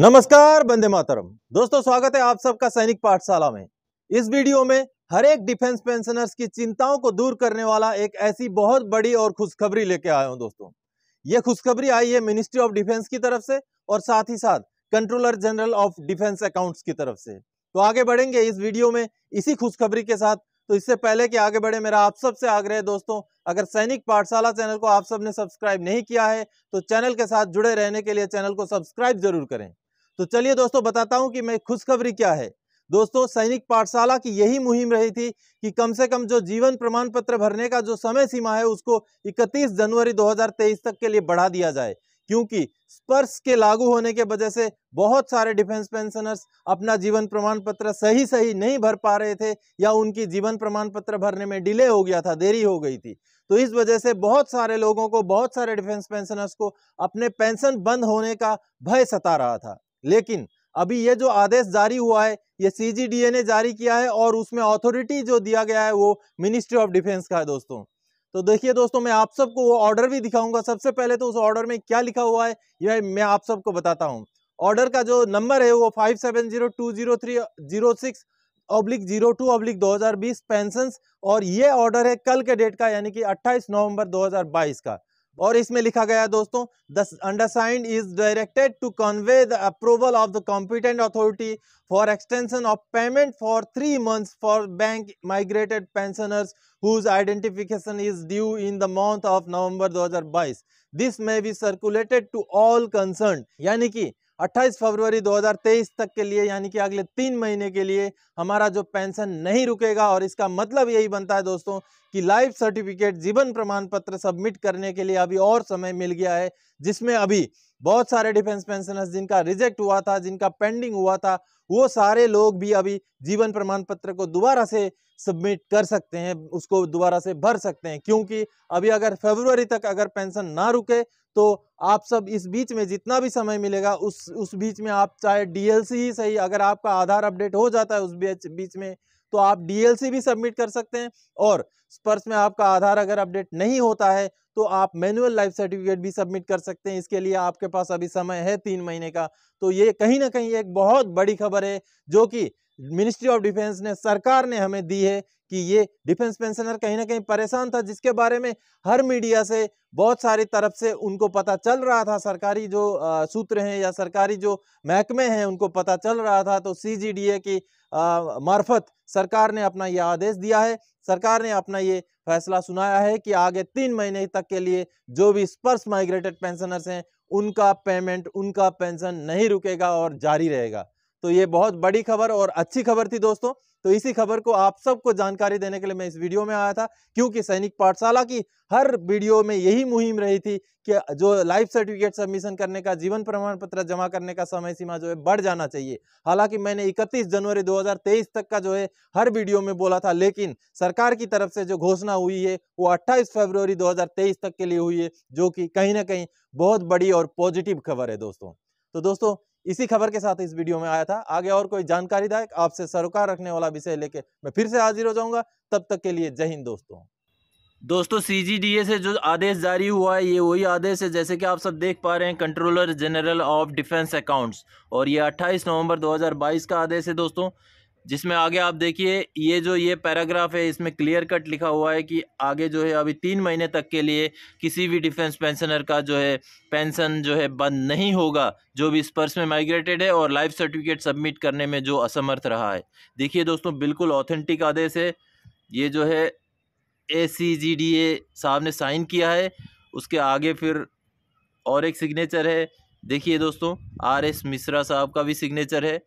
नमस्कार बंदे मातरम दोस्तों स्वागत है आप सबका सैनिक पाठशाला में इस वीडियो में हर एक डिफेंस पेंशनर्स की चिंताओं को दूर करने वाला एक ऐसी बहुत बड़ी और खुशखबरी लेके आया हूं दोस्तों ये खुशखबरी आई है मिनिस्ट्री ऑफ डिफेंस की तरफ से और साथ ही साथ controller general of defence accounts की तरफ से तो आगे बढ़ेंगे इस वीडियो में इसी खुशखबरी के साथ तो इससे पहले कि आगे बढ़े मेरा आप सबसे आग्रह है दोस्तों अगर सैनिक पाठशाला चैनल को आप सबने सब्सक्राइब नहीं किया है तो चैनल के साथ जुड़े रहने के लिए चैनल को सब्सक्राइब जरूर करें तो चलिए दोस्तों बताता हूँ कि मैं खुशखबरी क्या है दोस्तों सैनिक पाठशाला की यही मुहिम रही थी कि कम से कम जो जीवन प्रमाण पत्र भरने का जो समय सीमा है उसको 31 जनवरी 2023 तक के लिए बढ़ा दिया जाए क्योंकि स्पर्श के लागू होने के वजह से बहुत सारे डिफेंस पेंशनर्स अपना जीवन प्रमाण पत्र सही सही नहीं भर पा रहे थे या उनकी जीवन प्रमाण पत्र भरने में डिले हो गया था देरी हो गई थी तो इस वजह से बहुत सारे लोगों को बहुत सारे डिफेंस पेंशनर्स को अपने पेंशन बंद होने का भय सता रहा था लेकिन अभी ये जो आदेश जारी हुआ है ये सीजीडीए ने जारी किया है और उसमें अथॉरिटी जो दिया गया है वो मिनिस्ट्री ऑफ डिफेंस का है दोस्तों तो देखिए दोस्तों मैं आप सबको वो ऑर्डर भी दिखाऊंगा सबसे पहले तो उस ऑर्डर में क्या लिखा हुआ है यह मैं आप सबको बताता हूँ ऑर्डर का जो नंबर है वो five seven zero two zero three zero six oblique zero two oblique दो हज़ार बीस पेंशन और ये ऑर्डर है कल के डेट का यानी कि अट्ठाईस नवंबर बाईस का और इसमें लिखा गया दोस्तों the undersigned is directed to convey the approval of the competent authority for extension of payment for three months for bank migrated pensioners whose identification is due in the month of November 2022 this may be circulated to all concern यानी कि 28 फरवरी 2023 तक के लिए यानी कि अगले तीन महीने के लिए हमारा जो पेंशन नहीं रुकेगा और इसका मतलब यही बनता है दोस्तों कि लाइफ सर्टिफिकेट जीवन प्रमाण पत्र सबमिट करने के लिए अभी और समय मिल गया है जिसमें अभी बहुत सारे डिफेंस पेंशनर्स जिनका रिजेक्ट हुआ था जिनका पेंडिंग हुआ था वो सारे लोग भी अभी जीवन प्रमाण पत्र को दोबारा से सबमिट कर सकते हैं उसको दोबारा से भर सकते हैं क्योंकि अभी अगर फरवरी तक अगर पेंशन ना रुके तो आप सब इस बीच में जितना भी समय मिलेगा उस उस बीच में आप चाहे डीएलसी ही सही अगर आपका आधार अपडेट हो जाता है उस बीच बीच में तो आप डीएलसी भी सबमिट कर सकते हैं और स्पर्श में आपका आधार अगर अपडेट नहीं होता है तो आप मैनुअल लाइफ सर्टिफिकेट भी सबमिट कर सकते हैं इसके लिए आपके पास अभी समय है तीन महीने का तो ये कहीं ना कहीं एक बहुत बड़ी खबर है जो कि मिनिस्ट्री ऑफ डिफेंस ने सरकार ने हमें दी है कि ये डिफेंस पेंशनर कहीं ना कहीं परेशान था जिसके बारे में हर मीडिया से बहुत सारी तरफ से उनको पता चल रहा था सरकारी जो सूत्र हैं या सरकारी जो महकमे हैं उनको पता चल रहा था तो सी जी डी ए की मार्फत सरकार ने अपना ये आदेश दिया है सरकार ने अपना ये फैसला सुनाया है कि आगे तीन महीने तक के लिए जो भी स्पर्श माइग्रेटेड पेंशनर्स हैं उनका पेमेंट उनका पेंशन नहीं रुकेगा और जारी रहेगा तो ये बहुत बड़ी खबर और अच्छी खबर थी दोस्तों तो इसी खबर को आप सबको जानकारी देने के लिए मैं इस वीडियो में आया था क्योंकि सैनिक पाठशाला की हर वीडियो में यही मुहिम रही थी कि जो लाइफ सर्टिफिकेट सबमिशन करने का जीवन प्रमाण पत्र जमा करने का समय सीमा जो है बढ़ जाना चाहिए हालांकि मैंने 31 जनवरी 2023 तक का जो है हर वीडियो में बोला था लेकिन सरकार की तरफ से जो घोषणा हुई है वो अट्ठाईस फरवरी दो तक के लिए हुई है जो कि कहीं ना कहीं बहुत बड़ी और पॉजिटिव खबर है दोस्तों तो दोस्तों इसी खबर के साथ इस वीडियो में आया था आगे और कोई जानकारी दायक आपसे सरोकार रखने वाला विषय लेके मैं फिर से हाजिर हो जाऊंगा तब तक के लिए जय हिंद दोस्तों दोस्तों सीजीडीए से जो आदेश जारी हुआ है ये वही आदेश है जैसे कि आप सब देख पा रहे हैं controller general of defence accounts और ये 28 नवंबर 2022 का आदेश है दोस्तों जिसमें आगे आप देखिए ये जो ये पैराग्राफ है इसमें क्लियर कट लिखा हुआ है कि आगे जो है अभी तीन महीने तक के लिए किसी भी डिफेंस पेंशनर का जो है पेंशन जो है बंद नहीं होगा जो भी इस पर्स में माइग्रेटेड है और लाइफ सर्टिफिकेट सबमिट करने में जो असमर्थ रहा है देखिए दोस्तों बिल्कुल ऑथेंटिक आदेश है ये जो है ए सी जी डी ए साहब ने साइन किया है उसके आगे फिर और एक सिग्नेचर है देखिए दोस्तों आर एस मिश्रा साहब का भी सिग्नेचर है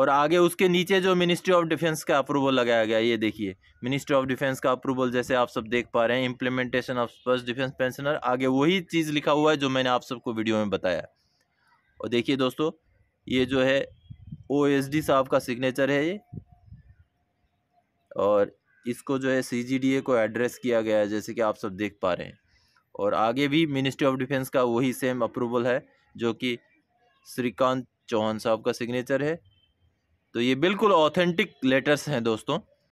और आगे उसके नीचे जो मिनिस्ट्री ऑफ डिफेंस का अप्रूवल लगाया गया ये देखिए मिनिस्ट्री ऑफ डिफेंस का अप्रूवल जैसे आप सब देख पा रहे हैं implementation of first defence pensioner आगे वही चीज़ लिखा हुआ है जो मैंने आप सबको वीडियो में बताया और देखिए दोस्तों ये जो है ओ साहब का सिग्नेचर है ये और इसको जो है सी को एड्रेस किया गया है जैसे कि आप सब देख पा रहे हैं और आगे भी मिनिस्ट्री ऑफ डिफेंस का वही सेम अप्रूवल है जो कि श्रीकांत चौहान साहब का सिग्नेचर है तो ये बिल्कुल ऑथेंटिक लेटर्स हैं दोस्तों